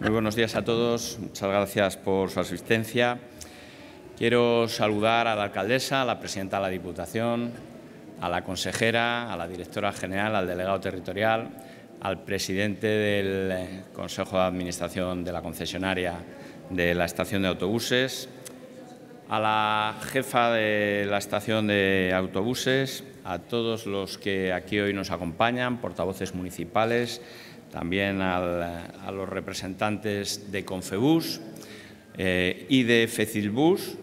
Muy buenos días a todos, muchas gracias por su asistencia. Quiero saludar a la alcaldesa, a la presidenta de la Diputación, a la consejera, a la directora general, al delegado territorial, al presidente del Consejo de Administración de la concesionaria de la estación de autobuses, a la jefa de la estación de autobuses, a todos los que aquí hoy nos acompañan, portavoces municipales, también a los representantes de Confebus eh, y de Fecilbus,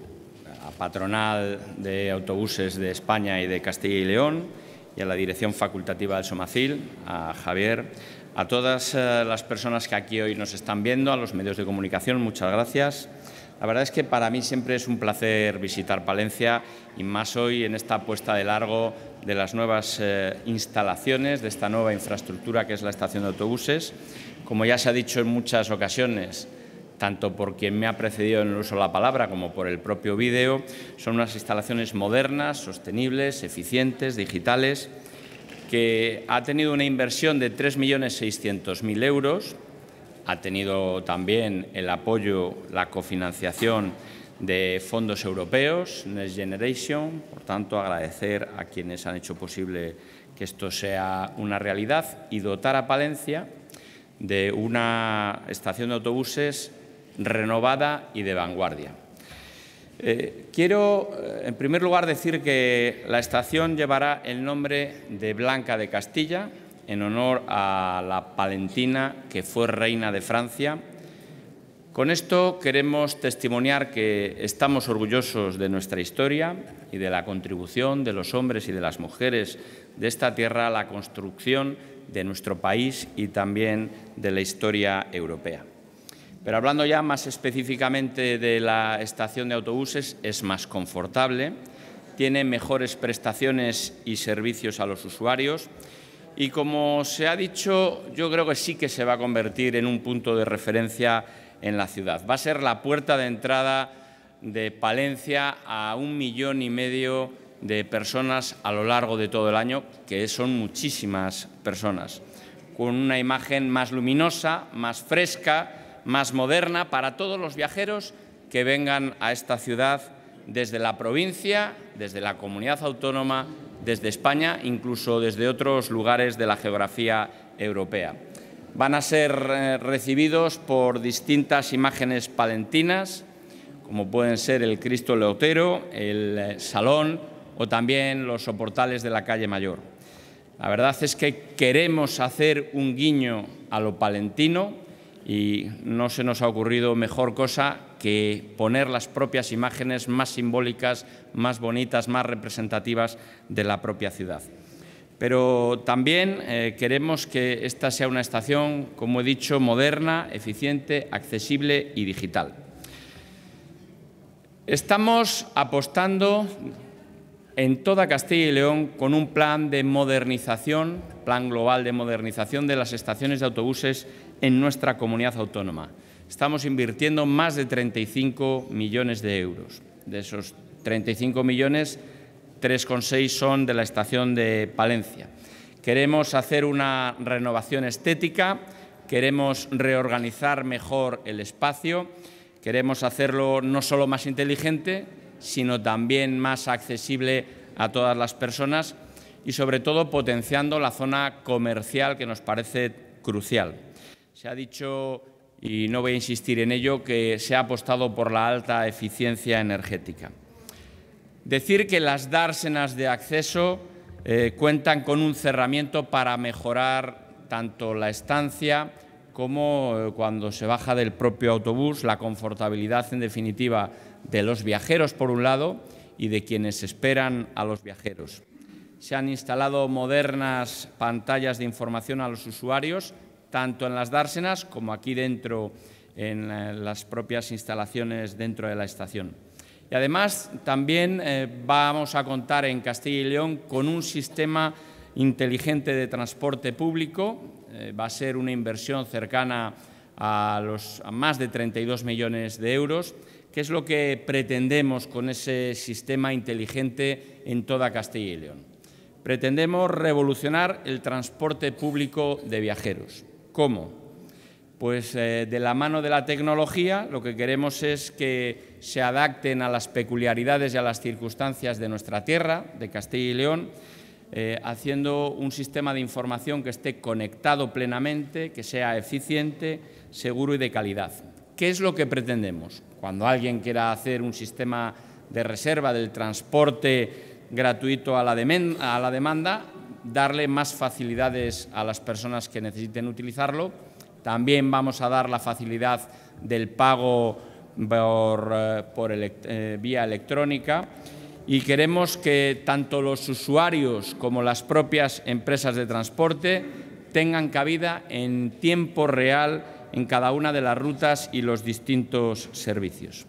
a patronal de autobuses de España y de Castilla y León, y a la dirección facultativa del Somacil, a Javier, a todas eh, las personas que aquí hoy nos están viendo, a los medios de comunicación, muchas gracias. La verdad es que para mí siempre es un placer visitar Palencia y más hoy en esta puesta de largo de las nuevas eh, instalaciones, de esta nueva infraestructura que es la estación de autobuses. Como ya se ha dicho en muchas ocasiones, tanto por quien me ha precedido en el uso de la palabra como por el propio vídeo, son unas instalaciones modernas, sostenibles, eficientes, digitales, que ha tenido una inversión de 3.600.000 euros ha tenido también el apoyo, la cofinanciación de fondos europeos, Next Generation, por tanto agradecer a quienes han hecho posible que esto sea una realidad y dotar a Palencia de una estación de autobuses renovada y de vanguardia. Eh, quiero, eh, en primer lugar, decir que la estación llevará el nombre de Blanca de Castilla, en honor a la Palentina, que fue reina de Francia. Con esto queremos testimoniar que estamos orgullosos de nuestra historia y de la contribución de los hombres y de las mujeres de esta tierra a la construcción de nuestro país y también de la historia europea. Pero hablando ya más específicamente de la estación de autobuses, es más confortable, tiene mejores prestaciones y servicios a los usuarios, y como se ha dicho, yo creo que sí que se va a convertir en un punto de referencia en la ciudad. Va a ser la puerta de entrada de Palencia a un millón y medio de personas a lo largo de todo el año, que son muchísimas personas, con una imagen más luminosa, más fresca, más moderna para todos los viajeros que vengan a esta ciudad desde la provincia, desde la comunidad autónoma desde España, incluso desde otros lugares de la geografía europea. Van a ser eh, recibidos por distintas imágenes palentinas, como pueden ser el Cristo Leotero, el eh, Salón o también los soportales de la calle Mayor. La verdad es que queremos hacer un guiño a lo palentino y no se nos ha ocurrido mejor cosa que poner las propias imágenes más simbólicas, más bonitas, más representativas de la propia ciudad. Pero también eh, queremos que esta sea una estación, como he dicho, moderna, eficiente, accesible y digital. Estamos apostando en toda Castilla y León con un plan de modernización, plan global de modernización de las estaciones de autobuses en nuestra comunidad autónoma estamos invirtiendo más de 35 millones de euros. De esos 35 millones, 3,6 son de la estación de Palencia. Queremos hacer una renovación estética, queremos reorganizar mejor el espacio, queremos hacerlo no solo más inteligente, sino también más accesible a todas las personas y sobre todo potenciando la zona comercial que nos parece crucial. Se ha dicho y no voy a insistir en ello, que se ha apostado por la alta eficiencia energética. Decir que las dársenas de acceso eh, cuentan con un cerramiento para mejorar tanto la estancia como eh, cuando se baja del propio autobús, la confortabilidad en definitiva de los viajeros por un lado y de quienes esperan a los viajeros. Se han instalado modernas pantallas de información a los usuarios tanto en las dársenas como aquí dentro, en eh, las propias instalaciones dentro de la estación. Y además también eh, vamos a contar en Castilla y León con un sistema inteligente de transporte público. Eh, va a ser una inversión cercana a, los, más de 32 millones de euros, que es lo que pretendemos con ese sistema inteligente en toda Castilla y León. Pretendemos revolucionar el transporte público de viajeros. ¿Cómo? Pues eh, de la mano de la tecnología lo que queremos es que se adapten a las peculiaridades y a las circunstancias de nuestra tierra, de Castilla y León, eh, haciendo un sistema de información que esté conectado plenamente, que sea eficiente, seguro y de calidad. ¿Qué es lo que pretendemos? Cuando alguien quiera hacer un sistema de reserva del transporte gratuito a la demanda, darle más facilidades a las personas que necesiten utilizarlo. También vamos a dar la facilidad del pago por, eh, eh, vía electrónica y queremos que tanto los usuarios como las propias empresas de transporte tengan cabida en tiempo real en cada una de las rutas y los distintos servicios.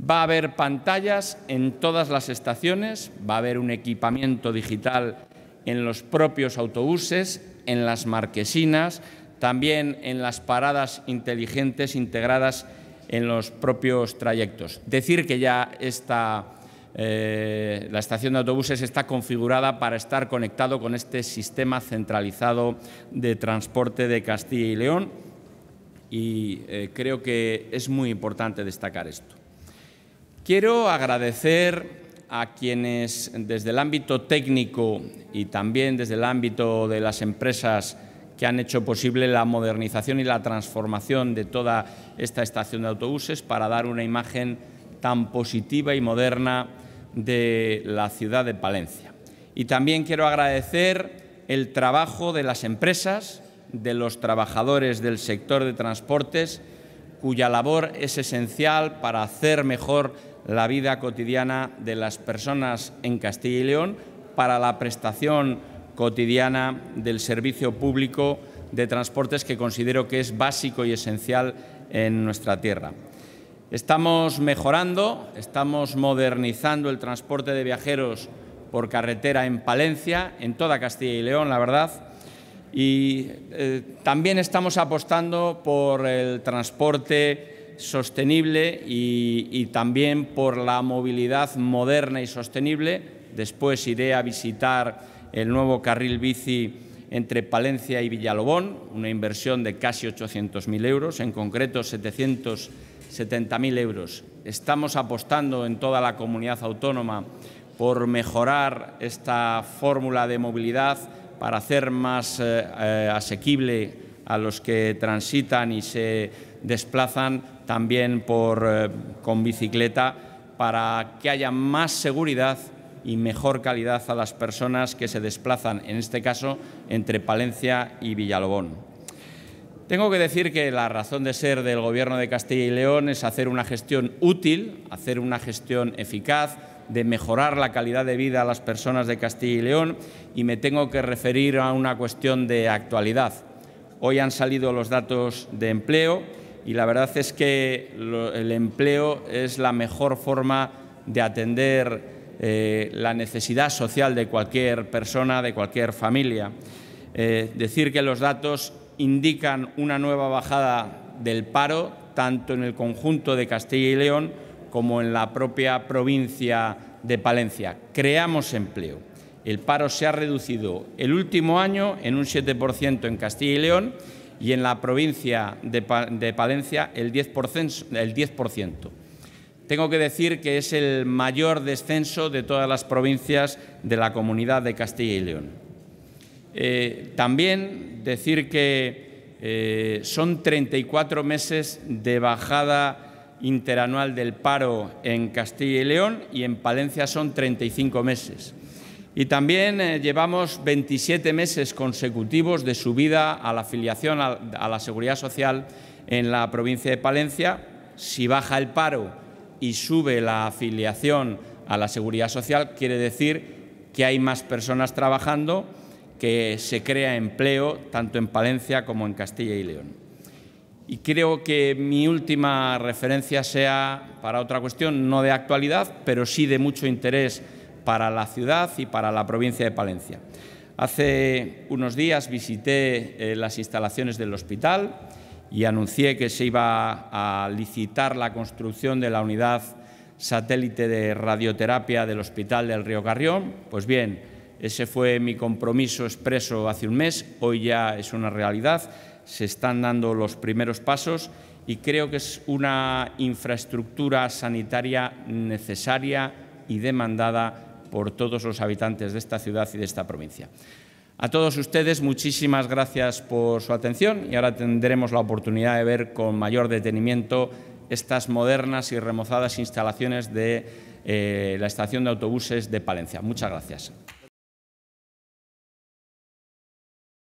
Va a haber pantallas en todas las estaciones, va a haber un equipamiento digital en los propios autobuses, en las marquesinas, también en las paradas inteligentes integradas en los propios trayectos. Decir que ya esta, eh, la estación de autobuses está configurada para estar conectado con este sistema centralizado de transporte de Castilla y León y eh, creo que es muy importante destacar esto. Quiero agradecer a quienes desde el ámbito técnico y también desde el ámbito de las empresas que han hecho posible la modernización y la transformación de toda esta estación de autobuses para dar una imagen tan positiva y moderna de la ciudad de Palencia. Y también quiero agradecer el trabajo de las empresas, de los trabajadores del sector de transportes, cuya labor es esencial para hacer mejor la vida cotidiana de las personas en Castilla y León para la prestación cotidiana del servicio público de transportes que considero que es básico y esencial en nuestra tierra. Estamos mejorando, estamos modernizando el transporte de viajeros por carretera en Palencia, en toda Castilla y León, la verdad. Y eh, también estamos apostando por el transporte sostenible y, también por la movilidad moderna y sostenible. Después iré a visitar el nuevo carril bici entre Palencia y Villalobón, una inversión de casi 800.000 euros, en concreto 770.000 euros. Estamos apostando en toda la comunidad autónoma por mejorar esta fórmula de movilidad para hacer más eh, eh, asequible a los que transitan y se desplazan también por, eh, con bicicleta, para que haya más seguridad y mejor calidad a las personas que se desplazan, en este caso, entre Palencia y Villalobón. Tengo que decir que la razón de ser del Gobierno de Castilla y León es hacer una gestión útil, hacer una gestión eficaz, de mejorar la calidad de vida a las personas de Castilla y León y me tengo que referir a una cuestión de actualidad. Hoy han salido los datos de empleo y la verdad es que el empleo es la mejor forma de atender eh, la necesidad social de cualquier persona, de cualquier familia. Eh, decir que los datos indican una nueva bajada del paro, tanto en el conjunto de Castilla y León como en la propia provincia de Palencia. Creamos empleo. El paro se ha reducido el último año en un 7% en Castilla y León y en la provincia de, Palencia el 10%, el 10%. Tengo que decir que es el mayor descenso de todas las provincias de la comunidad de Castilla y León. Eh, también decir que eh, son 34 meses de bajada interanual del paro en Castilla y León y en Palencia son 35 meses. Y también eh, llevamos 27 meses consecutivos de subida a la afiliación a, la Seguridad Social en la provincia de Palencia. Si baja el paro y sube la afiliación a la Seguridad Social, quiere decir que hay más personas trabajando, que se crea empleo tanto en Palencia como en Castilla y León. Y creo que mi última referencia sea para otra cuestión, no de actualidad, pero sí de mucho interés para la ciudad y para la provincia de Palencia. Hace unos días visité eh, las instalaciones del hospital y anuncié que se iba a licitar la construcción de la unidad satélite de radioterapia del Hospital del Río Carrión. Pues bien, ese fue mi compromiso expreso hace un mes, hoy ya es una realidad, se están dando los primeros pasos y creo que es una infraestructura sanitaria necesaria y demandada por todos los habitantes de esta ciudad y de esta provincia. A todos ustedes muchísimas gracias por su atención y ahora tendremos la oportunidad de ver con mayor detenimiento estas modernas y remozadas instalaciones de eh, la estación de autobuses de Palencia. Muchas gracias.